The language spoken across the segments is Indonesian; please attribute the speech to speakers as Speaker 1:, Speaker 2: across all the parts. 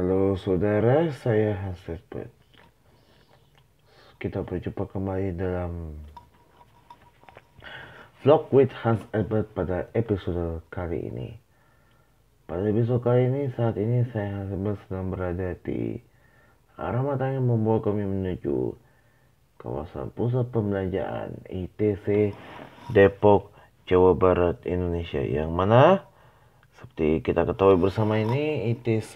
Speaker 1: Halo saudara, saya Hans Edward. Kita berjumpa kembali dalam vlog with Hans Albert pada episode kali ini. Pada episode kali ini, saat ini saya Hans Albert sedang berada di arah mata yang membawa kami menuju kawasan pusat pembelanjaan ITC Depok, Jawa Barat, Indonesia. Yang mana? Seperti kita ketahui bersama ini ITC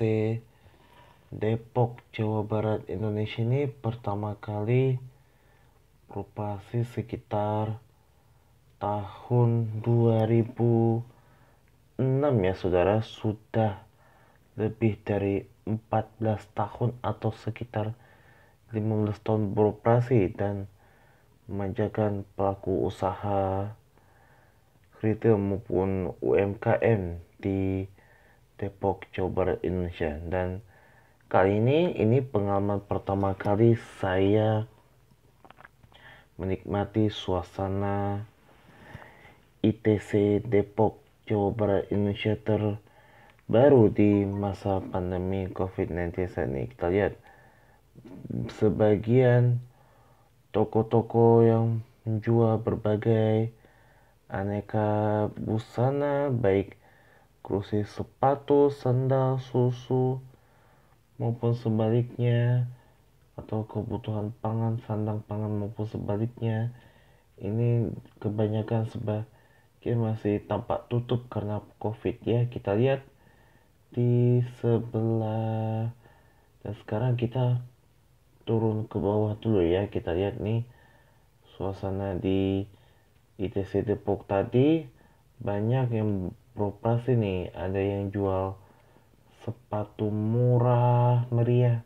Speaker 1: Depok, Jawa Barat, Indonesia ini pertama kali beroperasi sekitar tahun 2006 ya saudara sudah lebih dari 14 tahun atau sekitar 15 tahun beroperasi dan menjaga pelaku usaha retail maupun UMKM di Depok, Jawa Barat, Indonesia dan Kali ini, ini pengalaman pertama kali saya menikmati suasana ITC Depok, Jawa Barat, Indonesia terbaru di masa pandemi COVID-19 ini. Kita lihat sebagian toko-toko yang menjual berbagai aneka busana baik kursi sepatu, sandal, susu, maupun sebaliknya atau kebutuhan pangan sandang pangan maupun sebaliknya ini kebanyakan sebagian masih tampak tutup karena covid ya kita lihat di sebelah dan sekarang kita turun ke bawah dulu ya kita lihat nih suasana di ITC Depok tadi banyak yang beroperasi nih ada yang jual sepatu murah meriah,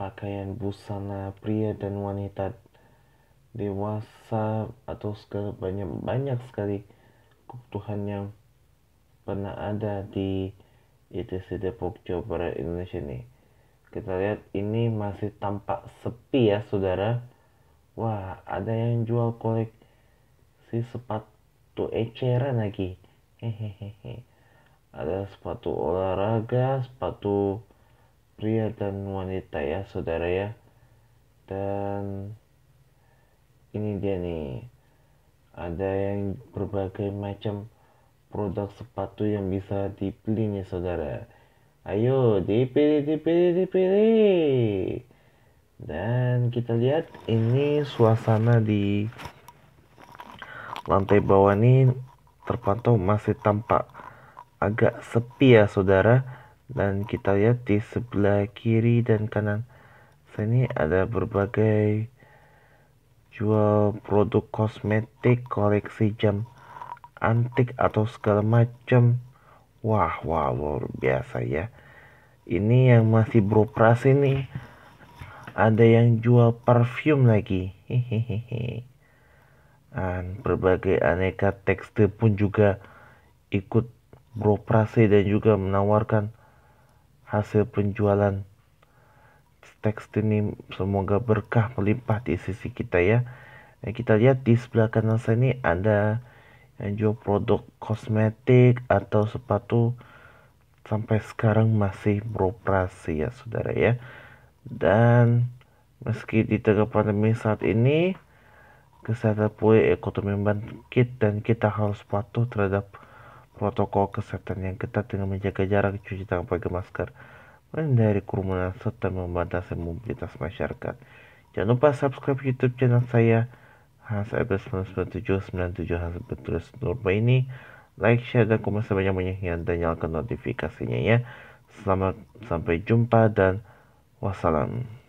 Speaker 1: pakaian busana pria dan wanita dewasa atau sebanyak banyak sekali kebutuhan yang pernah ada di ITC Depok Jawa Barat Indonesia ini kita lihat ini masih tampak sepi ya saudara wah ada yang jual kolek si sepatu eceran lagi hehehe ada sepatu olahraga sepatu pria dan wanita ya saudara ya dan ini dia nih ada yang berbagai macam produk sepatu yang bisa dibeli nih saudara ayo dipilih dipilih dipilih dan kita lihat ini suasana di lantai bawah ini terpantau masih tampak agak sepi ya saudara dan kita lihat di sebelah kiri dan kanan sini ada berbagai jual produk kosmetik koleksi jam antik atau segala macam wah wah luar biasa ya ini yang masih beroperasi nih ada yang jual parfum lagi hehehe dan berbagai aneka tekstil pun juga ikut beroperasi dan juga menawarkan hasil penjualan teks ini semoga berkah melimpah di sisi kita ya. nah, kita lihat di sebelah kanan saya ini ada yang eh, jual produk kosmetik atau sepatu sampai sekarang masih beroperasi ya saudara ya. Dan meski di tengah pandemi saat ini kesehatan pulih ekonomi bangkit dan kita harus patuh terhadap protokol kesehatan yang ketat dengan menjaga jarak cuci tangan pakai masker, menghindari kerumunan serta membatasi mobilitas masyarakat. Jangan lupa subscribe YouTube channel saya Hans Ebers 9797 Hans Hans Nurba ini like, share, dan komen sebanyak-banyaknya dan nyalakan notifikasinya ya. Selamat sampai jumpa dan wassalam.